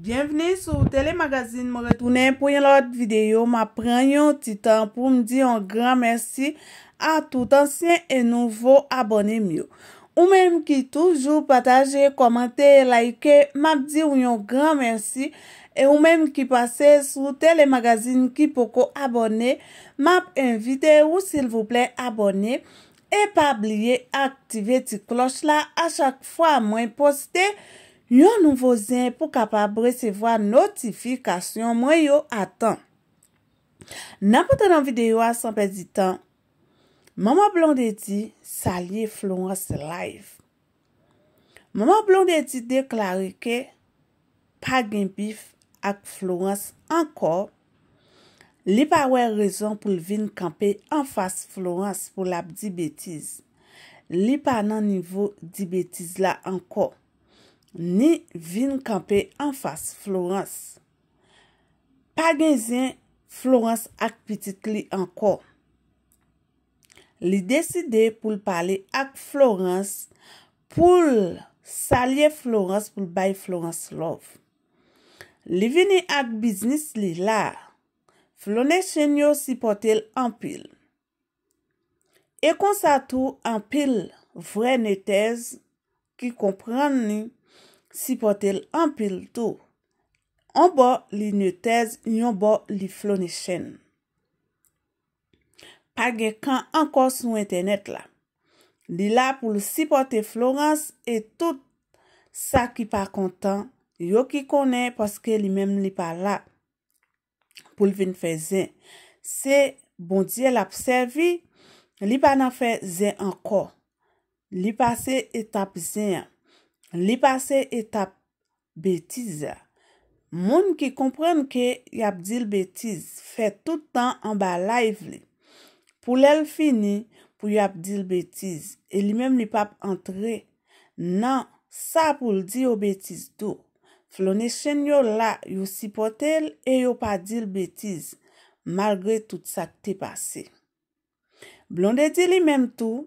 Bienveni sou telemagazin mou retounen pou yon lot videyo. Ma pren yon titan pou m di yon gran mersi a tout ansyen e nouvo abone myo. Ou menm ki toujou pataje, komante, laike, map di yon gran mersi. Ou menm ki pase sou telemagazin ki poko abone, map invite ou sil vouple abone. E pa bliye aktive ti kloch la a chak fwa mwen poste. yon nouvo zin pou kapab resevo a notifikasyon mwen yo atan. Nan pote nan videyo asan pe ditan, maman blon de di salye Florence live. Maman blon de di deklari ke pa gen bif ak Florence ankor, li pa we rezon pou lvin kampe anfas Florence pou lap di betiz. Li pa nan nivou di betiz la ankor. Ni vin kampe an fas Florens. Pagenzyen Florens ak pitit li anko. Li deside pou l pale ak Florens pou l salye Florens pou l bay Florens Love. Li vini ak biznis li la. Flone chenyo sipote l anpil. E kon sa tou anpil vre netez ki kompran ni. Sipote l'ampil tou. On bo li nye tez, yon bo li flone chen. Page kan anko sou internet la. Li la pou li sipote Florence e tout sa ki pa kontan, yo ki konen, poske li men li pa la pou li ven fe zen. Se bondye la pou sevi, li pa nan fe zen anko. Li pase etap zen an. Li pase etap betize. Moun ki kompren ke yap di l betize, fe tout tan an ba laiv li. Poul el fini pou yap di l betize, e li menm li pap entre. Nan, sa pou l di yo betize do. Flon eshen yo la, yo sipote el, e yo pa di l betize, malgre tout sa te pase. Blonde di li menm tou,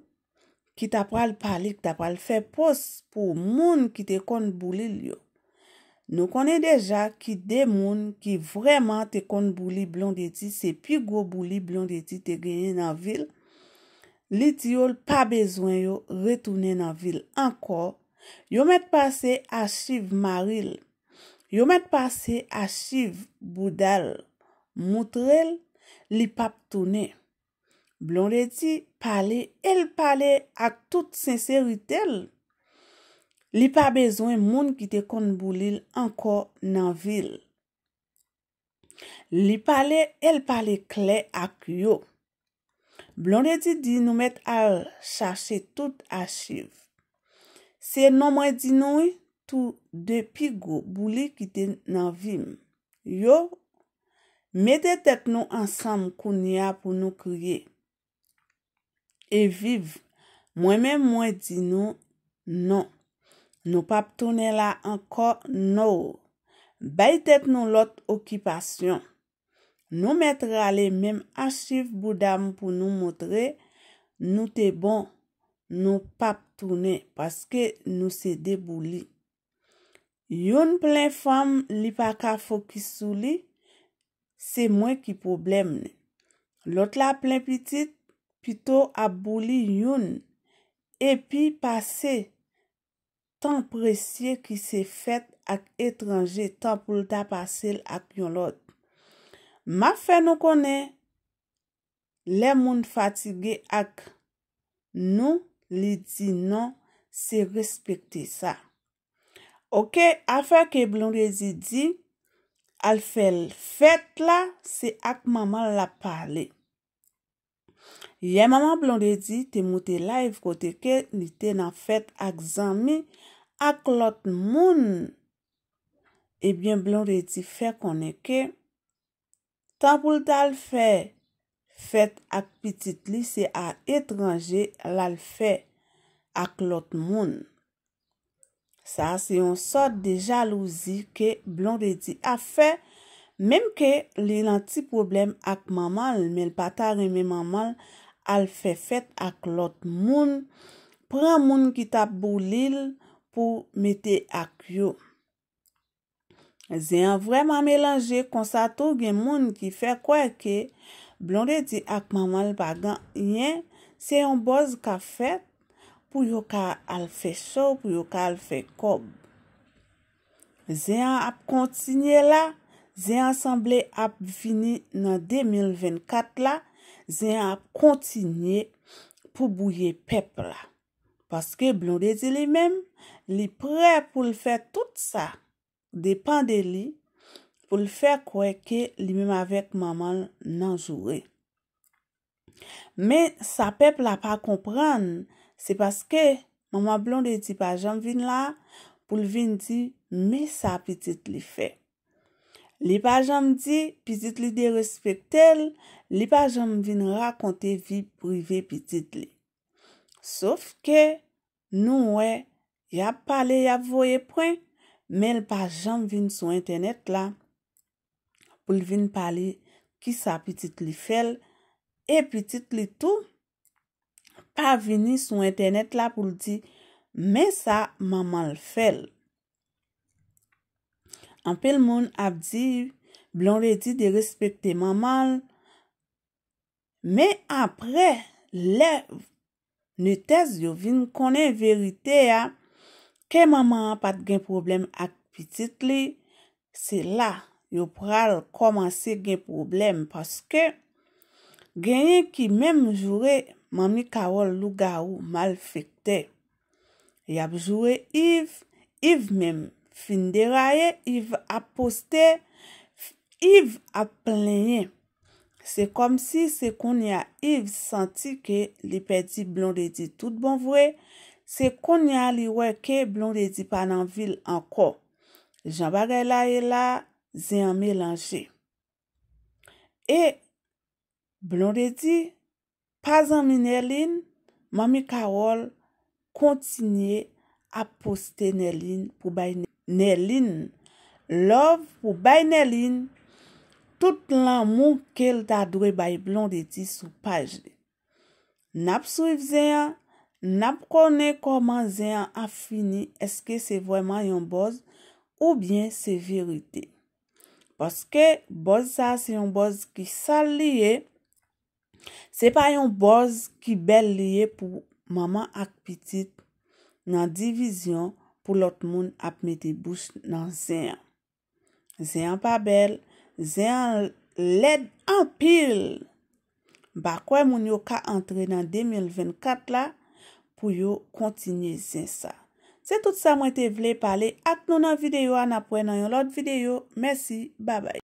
Ki ta pral pali, ki ta pral fe pos pou moun ki te kon boulil yo. Nou konen deja ki de moun ki vreman te kon boulil blon deti, se pi go boulil blon deti te genye nan vil. Li ti yo l pa bezwen yo retounen nan vil ankor. Yo met pase a chiv maril, yo met pase a chiv budal, moutrel li pap toune. Blonredi pale el pale ak tout senseritel. Li pa bezwen moun ki te kon boulil anko nan vil. Li pale el pale kle ak yo. Blonredi di nou met al chache tout achiv. Se nomre di nou tou de pigou boulil ki te nan vim. Yo, mede tek nou ansam kon ya pou nou kriye. E vive. Mwen men mwen di nou. Non. Nou pap toune la anko nou. Bay tet nou lot okipasyon. Nou mette rale menm achif boudam pou nou motre. Nou te bon. Nou pap toune. Paske nou se debou li. Yon plen fom li pa ka fokis sou li. Se mwen ki problem ne. Lot la plen pitit. pito ap boli yon, epi pase, tan presye ki se fet ak etranje, tan pou lta pase l ak yon lot. Ma fe nou konen, le moun fatige ak nou li di nan, se respekte sa. Ok, afe ke blon rezi di, al fel fet la, se ak maman la pale. Ye maman Blonredi te moute live kote ke li te nan fèt ak zami ak lot moun. Ebyen eh Blonredi fè koneke, taboul tal fè fèt ak pitit lise a etranje lal fè ak lot moun. Sa se yon sot de jalouzi ke Blonredi a fè, Mem ke li lan ti problem ak mamal, mel pata reme mamal al fe fet ak lot moun, pran moun ki tap bolil pou mete ak yo. Ze an vreman melange konsato gen moun ki fe kwa eke, blonde di ak mamal bagan yin, se yon boz ka fet pou yo ka al fe so, pou yo ka al fe kob. Ze an ap kontinye la, Zè yon asemble ap vini nan 2024 la, zè yon ap kontinye pou bouye pep la. Paske blondè di li mèm, li pre pou l fè tout sa, depan de li, pou l fè kweke li mèm avèk maman nanjoure. Men sa pep la pa kompran, se paske maman blondè di pa jom vin la, pou l vin di, mi sa apetit li fè. Li pa jom di, pitit li de respet tel, li pa jom vin rakonte vi prive pitit li. Sof ke nou we, yap pale yap voye pren, men li pa jom vin sou internet la pou li vin pale ki sa pitit li fel. E pitit li tou, pa vini sou internet la pou li di, men sa maman l fel. An pel moun ap di, blon re di de respekte mamal. Me apre, le, ne tez yo vin konen verite ya. Ke mamal pat gen problem ak pitit li, se la yo pral komanse gen problem. Paske genye ki mem jure mami kawol luga ou mal fikte. Yap jure yiv, yiv menm. Fin de raye, Yves a poste, Yves a plenye. Se kom si se kon ya Yves santi ke li pedi blon redi tout bon vwe, se kon ya li weke blon redi pa nan vil anko. Jan bagay la e la, ze an me lanje. E, blon redi, pa zan mi nerlin, mami Karol kontinye a poste nerlin pou bayi nerlin. Nelin, love pou bay Nelin, tout lan moun ke l ta dwe bay blondeti sou paj de. Nap sou if zeyan, nap konen koman zeyan a fini, eske se vweman yon boz ou bien se verite. Poske boz sa se yon boz ki sal liye, se pa yon boz ki bel liye pou maman ak pitit nan divizyon pou lot moun ap meti bous nan zeyan. Zeyan pa bel, zeyan led an pil. Bakwe moun yo ka entre nan 2024 la, pou yo kontinye zey sa. Se tout sa mwen te vle pale, ak nou nan videyo an apwen nan yon lot videyo. Mersi, babay.